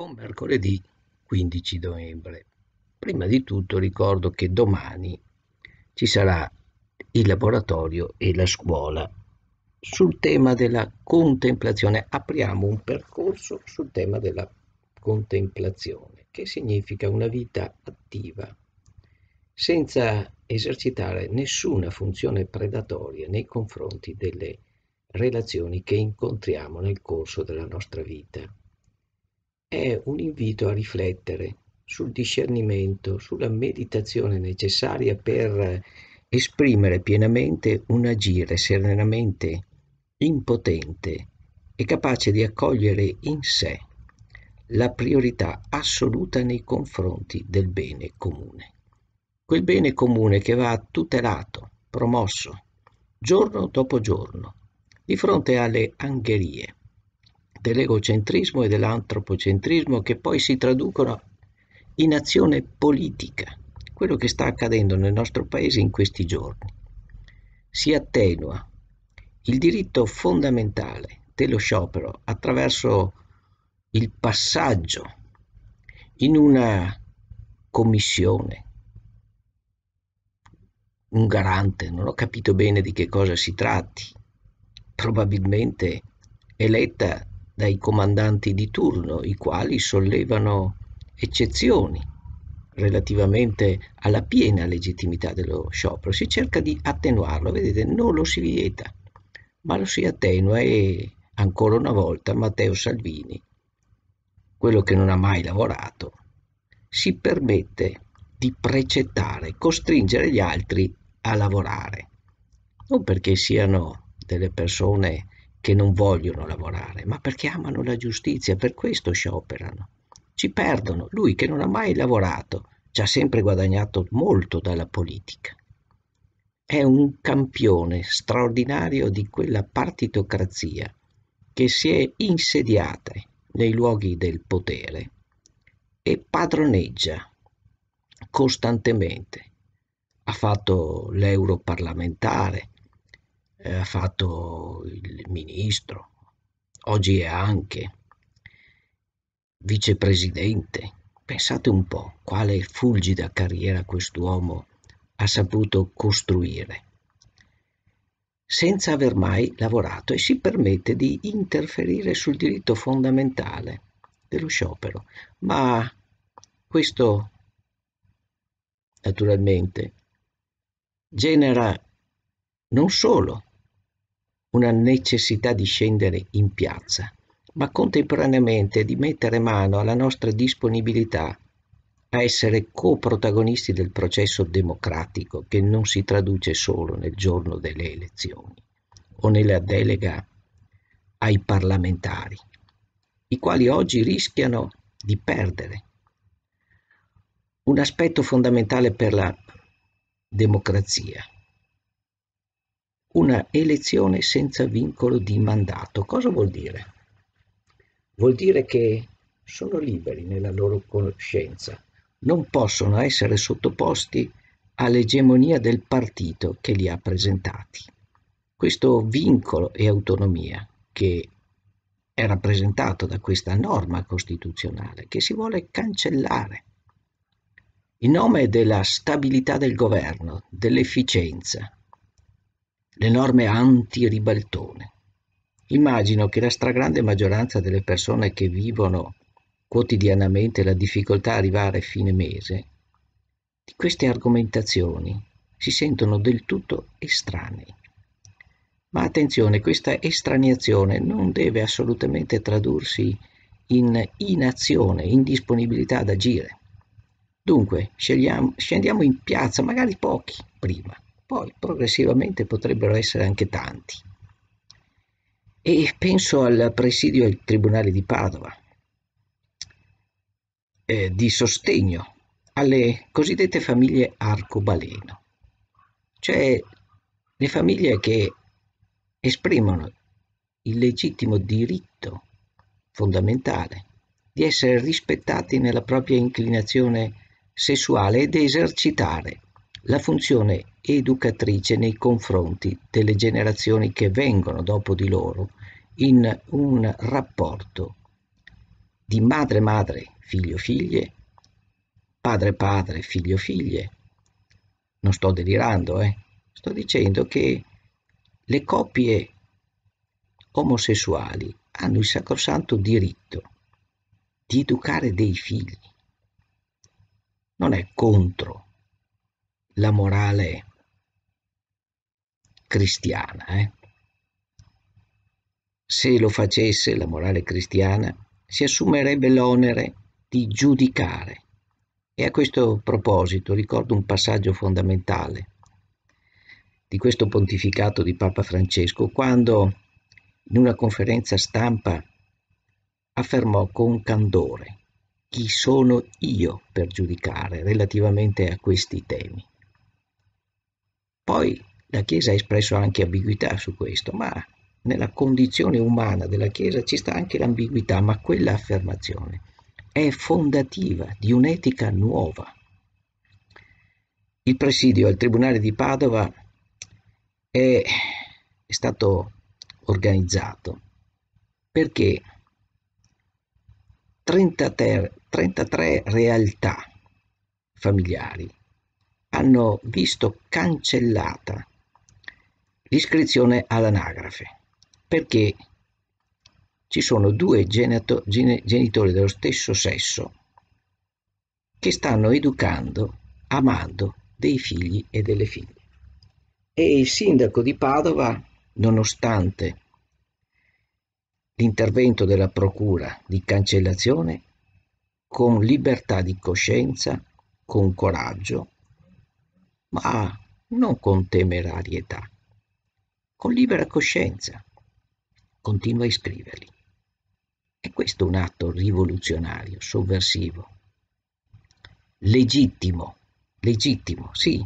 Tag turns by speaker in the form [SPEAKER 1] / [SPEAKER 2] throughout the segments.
[SPEAKER 1] Buon mercoledì 15 novembre. Prima di tutto ricordo che domani ci sarà il laboratorio e la scuola sul tema della contemplazione. Apriamo un percorso sul tema della contemplazione, che significa una vita attiva, senza esercitare nessuna funzione predatoria nei confronti delle relazioni che incontriamo nel corso della nostra vita è un invito a riflettere sul discernimento, sulla meditazione necessaria per esprimere pienamente un agire serenamente impotente e capace di accogliere in sé la priorità assoluta nei confronti del bene comune. Quel bene comune che va tutelato, promosso, giorno dopo giorno, di fronte alle angherie, dell'egocentrismo e dell'antropocentrismo che poi si traducono in azione politica, quello che sta accadendo nel nostro paese in questi giorni. Si attenua il diritto fondamentale dello sciopero attraverso il passaggio in una commissione, un garante, non ho capito bene di che cosa si tratti, probabilmente eletta dai comandanti di turno, i quali sollevano eccezioni relativamente alla piena legittimità dello sciopero. Si cerca di attenuarlo, vedete, non lo si vieta, ma lo si attenua e ancora una volta Matteo Salvini, quello che non ha mai lavorato, si permette di precettare, costringere gli altri a lavorare. Non perché siano delle persone che non vogliono lavorare, ma perché amano la giustizia, per questo scioperano. Ci perdono, lui che non ha mai lavorato, ci ha sempre guadagnato molto dalla politica. È un campione straordinario di quella partitocrazia che si è insediata nei luoghi del potere e padroneggia costantemente. Ha fatto l'europarlamentare, eh, ha fatto il ministro, oggi è anche vicepresidente. Pensate un po' quale fulgida carriera quest'uomo ha saputo costruire senza aver mai lavorato e si permette di interferire sul diritto fondamentale dello sciopero. Ma questo naturalmente genera non solo una necessità di scendere in piazza, ma contemporaneamente di mettere mano alla nostra disponibilità a essere coprotagonisti del processo democratico che non si traduce solo nel giorno delle elezioni o nella delega ai parlamentari, i quali oggi rischiano di perdere. Un aspetto fondamentale per la democrazia una elezione senza vincolo di mandato. Cosa vuol dire? Vuol dire che sono liberi nella loro conoscenza, non possono essere sottoposti all'egemonia del partito che li ha presentati. Questo vincolo e autonomia che è rappresentato da questa norma costituzionale che si vuole cancellare in nome della stabilità del governo, dell'efficienza, l'enorme anti-ribaltone. Immagino che la stragrande maggioranza delle persone che vivono quotidianamente la difficoltà a arrivare a fine mese, di queste argomentazioni si sentono del tutto estranei. Ma attenzione, questa estraneazione non deve assolutamente tradursi in inazione, indisponibilità ad agire. Dunque, scendiamo in piazza, magari pochi prima, poi progressivamente potrebbero essere anche tanti. E penso al presidio del Tribunale di Padova, eh, di sostegno alle cosiddette famiglie arcobaleno, cioè le famiglie che esprimono il legittimo diritto fondamentale di essere rispettati nella propria inclinazione sessuale ed esercitare la funzione educatrice nei confronti delle generazioni che vengono dopo di loro in un rapporto di madre-madre, figlio-figlie, padre-padre, figlio-figlie. Non sto delirando, eh? sto dicendo che le coppie omosessuali hanno il sacrosanto diritto di educare dei figli. Non è contro la morale cristiana. Eh? Se lo facesse la morale cristiana, si assumerebbe l'onere di giudicare. E a questo proposito ricordo un passaggio fondamentale di questo pontificato di Papa Francesco, quando in una conferenza stampa affermò con candore chi sono io per giudicare relativamente a questi temi. Poi la Chiesa ha espresso anche ambiguità su questo, ma nella condizione umana della Chiesa ci sta anche l'ambiguità, ma quella affermazione è fondativa di un'etica nuova. Il presidio al Tribunale di Padova è stato organizzato perché 33, 33 realtà familiari hanno visto cancellata l'iscrizione all'anagrafe perché ci sono due genito genitori dello stesso sesso che stanno educando, amando dei figli e delle figlie. E il sindaco di Padova, nonostante l'intervento della procura di cancellazione, con libertà di coscienza, con coraggio, ma non con temerarietà, con libera coscienza. Continua a iscriverli. E questo è un atto rivoluzionario, sovversivo, legittimo, legittimo, sì,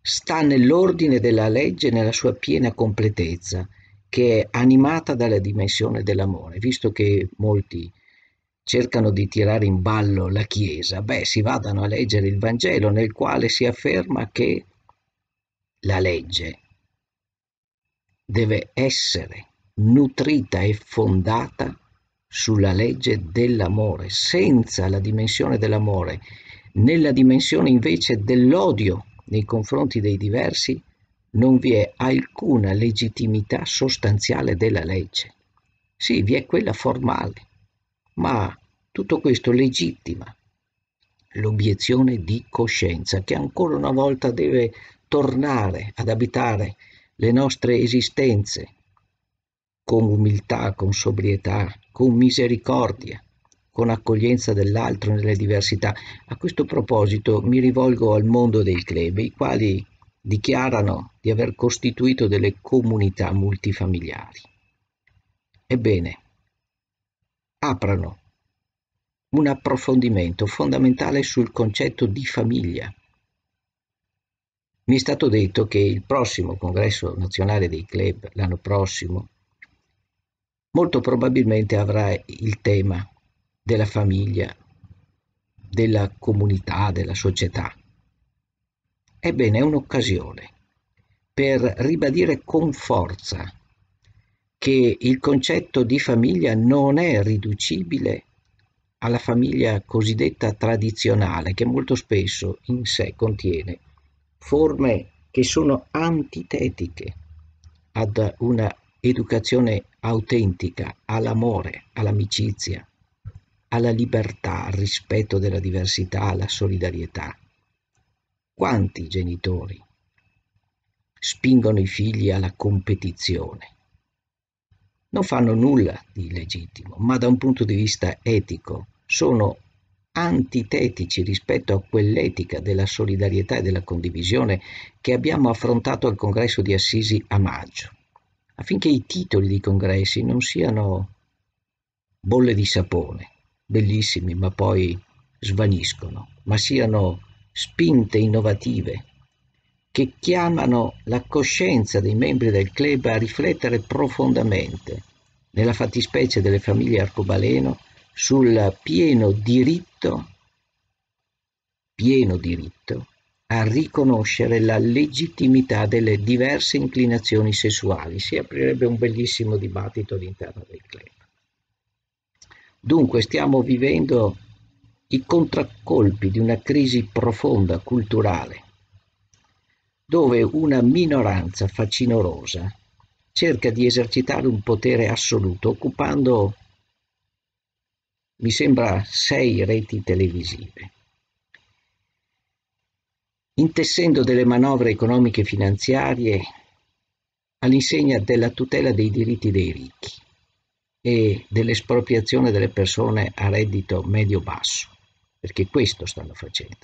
[SPEAKER 1] sta nell'ordine della legge nella sua piena completezza, che è animata dalla dimensione dell'amore, visto che molti cercano di tirare in ballo la Chiesa, beh, si vadano a leggere il Vangelo nel quale si afferma che la legge deve essere nutrita e fondata sulla legge dell'amore, senza la dimensione dell'amore, nella dimensione invece dell'odio nei confronti dei diversi, non vi è alcuna legittimità sostanziale della legge. Sì, vi è quella formale, ma tutto questo legittima l'obiezione di coscienza che ancora una volta deve tornare ad abitare le nostre esistenze con umiltà, con sobrietà, con misericordia, con accoglienza dell'altro nelle diversità. A questo proposito mi rivolgo al mondo dei club, i quali dichiarano di aver costituito delle comunità multifamiliari. Ebbene, aprano un approfondimento fondamentale sul concetto di famiglia. Mi è stato detto che il prossimo congresso nazionale dei club, l'anno prossimo, molto probabilmente avrà il tema della famiglia, della comunità, della società. Ebbene, è un'occasione per ribadire con forza che il concetto di famiglia non è riducibile alla famiglia cosiddetta tradizionale, che molto spesso in sé contiene forme che sono antitetiche ad una educazione autentica all'amore, all'amicizia, alla libertà, al rispetto della diversità, alla solidarietà. Quanti genitori spingono i figli alla competizione, non fanno nulla di illegittimo, ma da un punto di vista etico sono antitetici rispetto a quell'etica della solidarietà e della condivisione che abbiamo affrontato al congresso di Assisi a maggio, affinché i titoli di congressi non siano bolle di sapone, bellissimi ma poi svaniscono, ma siano spinte innovative che chiamano la coscienza dei membri del club a riflettere profondamente, nella fattispecie delle famiglie arcobaleno, sul pieno diritto, pieno diritto a riconoscere la legittimità delle diverse inclinazioni sessuali. Si aprirebbe un bellissimo dibattito all'interno del club. Dunque stiamo vivendo i contraccolpi di una crisi profonda culturale dove una minoranza facinorosa cerca di esercitare un potere assoluto occupando, mi sembra, sei reti televisive intessendo delle manovre economiche e finanziarie all'insegna della tutela dei diritti dei ricchi e dell'espropriazione delle persone a reddito medio-basso, perché questo stanno facendo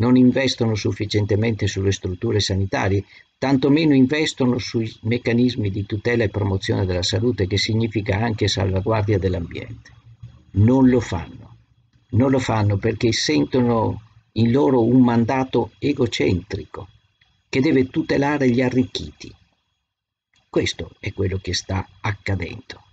[SPEAKER 1] non investono sufficientemente sulle strutture sanitarie, tantomeno investono sui meccanismi di tutela e promozione della salute, che significa anche salvaguardia dell'ambiente. Non lo fanno. Non lo fanno perché sentono in loro un mandato egocentrico che deve tutelare gli arricchiti. Questo è quello che sta accadendo.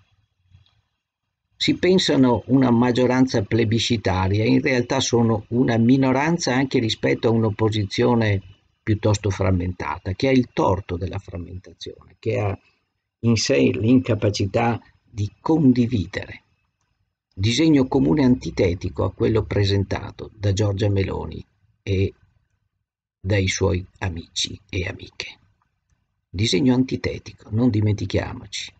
[SPEAKER 1] Si pensano una maggioranza plebiscitaria, in realtà sono una minoranza anche rispetto a un'opposizione piuttosto frammentata, che ha il torto della frammentazione, che ha in sé l'incapacità di condividere. Disegno comune antitetico a quello presentato da Giorgia Meloni e dai suoi amici e amiche. Disegno antitetico, non dimentichiamoci,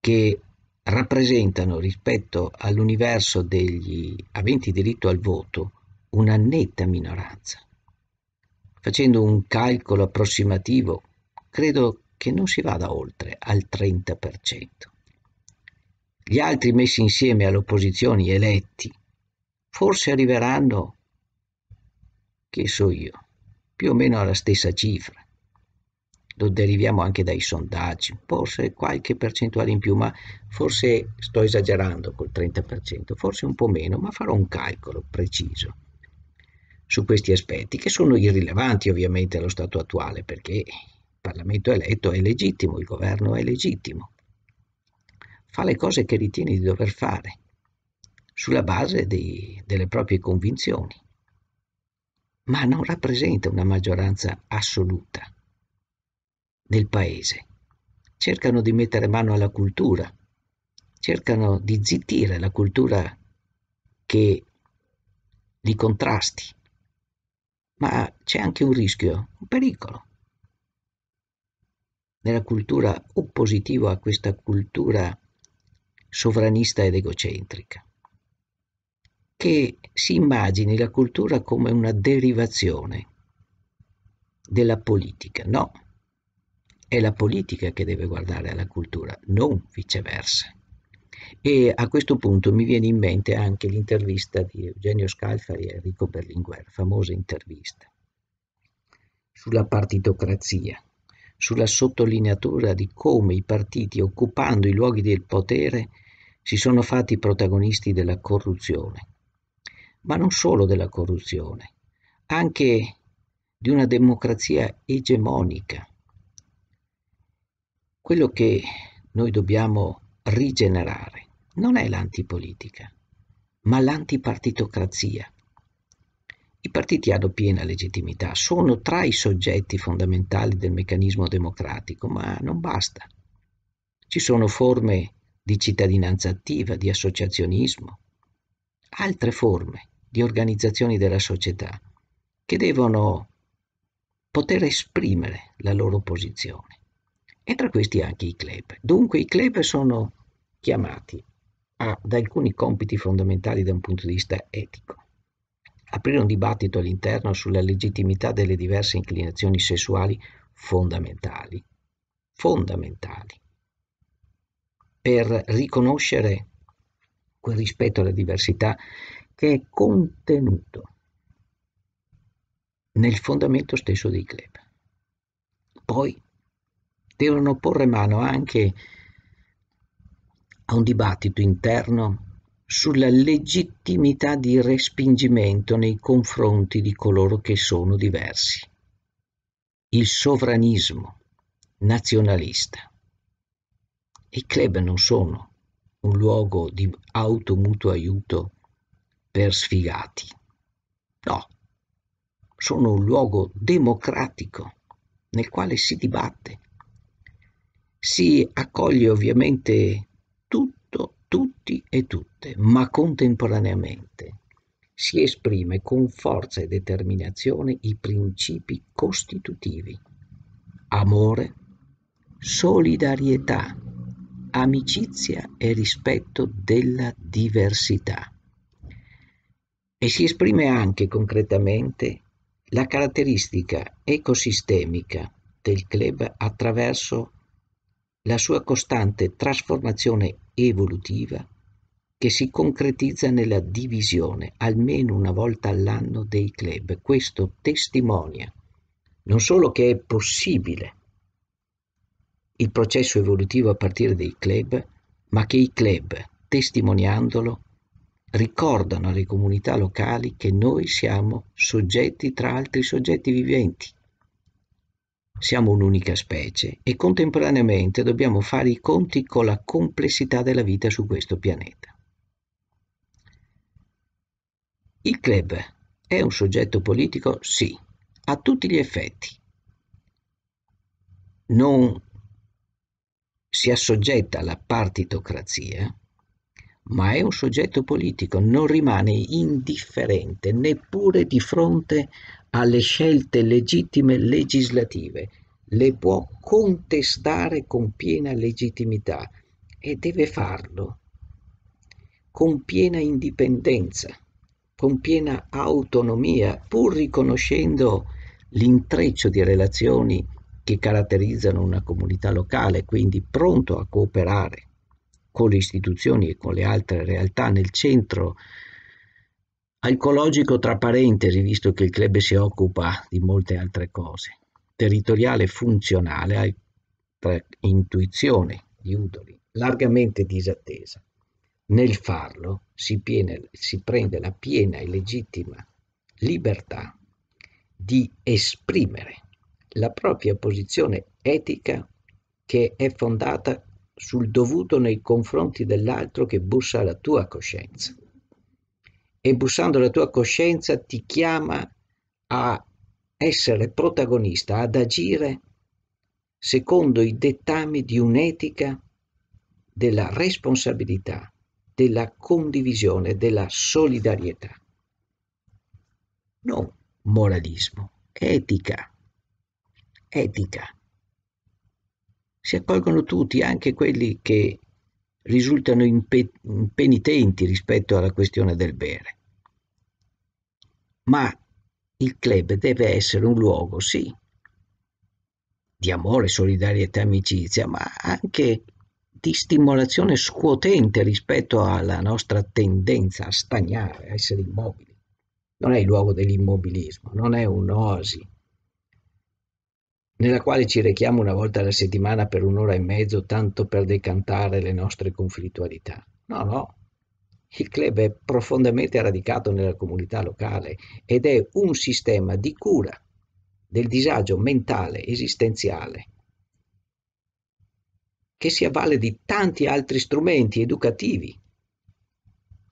[SPEAKER 1] che rappresentano rispetto all'universo degli aventi diritto al voto una netta minoranza. Facendo un calcolo approssimativo, credo che non si vada oltre al 30%. Gli altri messi insieme alle opposizioni eletti forse arriveranno, che so io, più o meno alla stessa cifra lo deriviamo anche dai sondaggi, forse qualche percentuale in più, ma forse sto esagerando col 30%, forse un po' meno, ma farò un calcolo preciso su questi aspetti che sono irrilevanti ovviamente allo stato attuale perché il Parlamento eletto è legittimo, il governo è legittimo, fa le cose che ritiene di dover fare sulla base di, delle proprie convinzioni, ma non rappresenta una maggioranza assoluta nel paese. Cercano di mettere mano alla cultura, cercano di zittire la cultura che li contrasti, ma c'è anche un rischio, un pericolo. Nella cultura oppositiva a questa cultura sovranista ed egocentrica, che si immagini la cultura come una derivazione della politica. No, è la politica che deve guardare alla cultura, non viceversa. E a questo punto mi viene in mente anche l'intervista di Eugenio Scalfari e Enrico Berlinguer, famosa intervista, sulla partitocrazia, sulla sottolineatura di come i partiti, occupando i luoghi del potere, si sono fatti protagonisti della corruzione, ma non solo della corruzione, anche di una democrazia egemonica, quello che noi dobbiamo rigenerare non è l'antipolitica, ma l'antipartitocrazia. I partiti hanno piena legittimità, sono tra i soggetti fondamentali del meccanismo democratico, ma non basta. Ci sono forme di cittadinanza attiva, di associazionismo, altre forme di organizzazioni della società che devono poter esprimere la loro posizione e tra questi anche i club. Dunque i club sono chiamati ad alcuni compiti fondamentali da un punto di vista etico. Aprire un dibattito all'interno sulla legittimità delle diverse inclinazioni sessuali fondamentali, fondamentali, per riconoscere quel rispetto alla diversità che è contenuto nel fondamento stesso dei club. Poi devono porre mano anche a un dibattito interno sulla legittimità di respingimento nei confronti di coloro che sono diversi. Il sovranismo nazionalista. I club non sono un luogo di automutuo aiuto per sfigati. No, sono un luogo democratico nel quale si dibatte si accoglie ovviamente tutto, tutti e tutte, ma contemporaneamente si esprime con forza e determinazione i principi costitutivi. Amore, solidarietà, amicizia e rispetto della diversità. E si esprime anche concretamente la caratteristica ecosistemica del club attraverso la sua costante trasformazione evolutiva che si concretizza nella divisione almeno una volta all'anno dei club. Questo testimonia non solo che è possibile il processo evolutivo a partire dai club, ma che i club, testimoniandolo, ricordano alle comunità locali che noi siamo soggetti tra altri soggetti viventi, siamo un'unica specie e contemporaneamente dobbiamo fare i conti con la complessità della vita su questo pianeta. Il club è un soggetto politico? Sì, a tutti gli effetti. Non si assoggetta alla partitocrazia, ma è un soggetto politico, non rimane indifferente neppure di fronte alle scelte legittime legislative, le può contestare con piena legittimità e deve farlo con piena indipendenza, con piena autonomia, pur riconoscendo l'intreccio di relazioni che caratterizzano una comunità locale, quindi pronto a cooperare con le istituzioni e con le altre realtà nel centro alcologico tra parentesi, visto che il club si occupa di molte altre cose, territoriale funzionale tra intuizione di Udoli, largamente disattesa. Nel farlo si, piene, si prende la piena e legittima libertà di esprimere la propria posizione etica che è fondata sul dovuto nei confronti dell'altro che bussa alla tua coscienza. E bussando alla tua coscienza ti chiama a essere protagonista, ad agire secondo i dettami di un'etica della responsabilità, della condivisione, della solidarietà. Non moralismo, etica, etica si accolgono tutti, anche quelli che risultano impenitenti rispetto alla questione del bere. Ma il club deve essere un luogo, sì, di amore, solidarietà, amicizia, ma anche di stimolazione scuotente rispetto alla nostra tendenza a stagnare, a essere immobili. Non è il luogo dell'immobilismo, non è un'oasi, nella quale ci rechiamo una volta alla settimana per un'ora e mezzo tanto per decantare le nostre conflittualità. No, no. Il club è profondamente radicato nella comunità locale ed è un sistema di cura del disagio mentale, esistenziale, che si avvale di tanti altri strumenti educativi.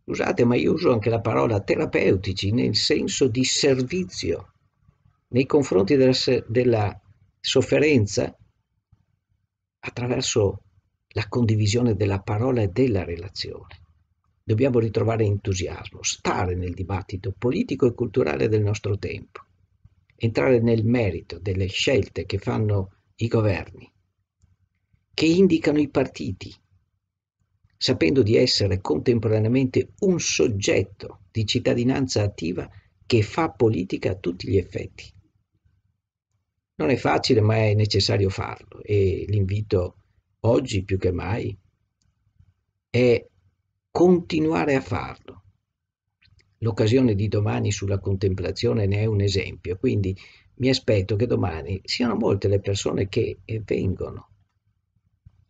[SPEAKER 1] Scusate, ma io uso anche la parola terapeutici nel senso di servizio nei confronti della, della sofferenza attraverso la condivisione della parola e della relazione. Dobbiamo ritrovare entusiasmo, stare nel dibattito politico e culturale del nostro tempo, entrare nel merito delle scelte che fanno i governi, che indicano i partiti, sapendo di essere contemporaneamente un soggetto di cittadinanza attiva che fa politica a tutti gli effetti. Non è facile, ma è necessario farlo e l'invito oggi più che mai è continuare a farlo. L'occasione di domani sulla contemplazione ne è un esempio, quindi mi aspetto che domani siano molte le persone che eh, vengono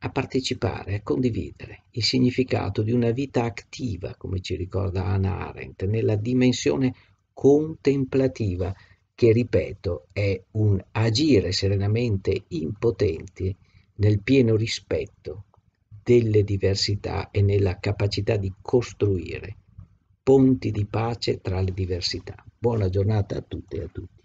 [SPEAKER 1] a partecipare, a condividere il significato di una vita attiva, come ci ricorda Anna Arendt, nella dimensione contemplativa che ripeto è un agire serenamente impotenti nel pieno rispetto delle diversità e nella capacità di costruire ponti di pace tra le diversità. Buona giornata a tutte e a tutti.